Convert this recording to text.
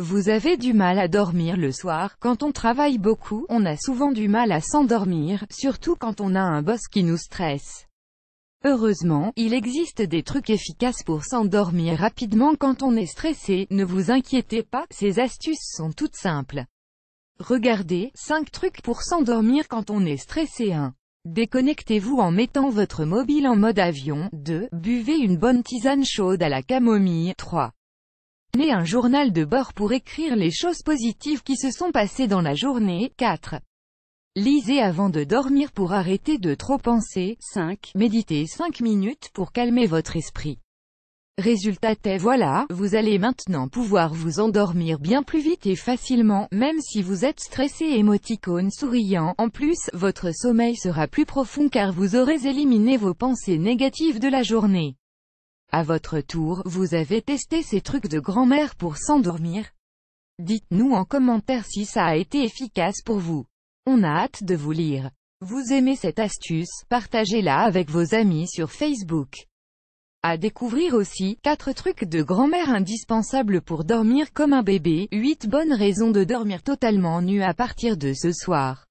Vous avez du mal à dormir le soir, quand on travaille beaucoup, on a souvent du mal à s'endormir, surtout quand on a un boss qui nous stresse. Heureusement, il existe des trucs efficaces pour s'endormir rapidement quand on est stressé, ne vous inquiétez pas, ces astuces sont toutes simples. Regardez, 5 trucs pour s'endormir quand on est stressé 1. Déconnectez-vous en mettant votre mobile en mode avion. 2. Buvez une bonne tisane chaude à la camomille. 3 un journal de bord pour écrire les choses positives qui se sont passées dans la journée. 4. Lisez avant de dormir pour arrêter de trop penser. 5. Méditez 5 minutes pour calmer votre esprit. Résultat est voilà, vous allez maintenant pouvoir vous endormir bien plus vite et facilement, même si vous êtes stressé émoticône souriant. En plus, votre sommeil sera plus profond car vous aurez éliminé vos pensées négatives de la journée. À votre tour, vous avez testé ces trucs de grand-mère pour s'endormir Dites-nous en commentaire si ça a été efficace pour vous. On a hâte de vous lire. Vous aimez cette astuce, partagez-la avec vos amis sur Facebook. À découvrir aussi, 4 trucs de grand-mère indispensables pour dormir comme un bébé, 8 bonnes raisons de dormir totalement nu à partir de ce soir.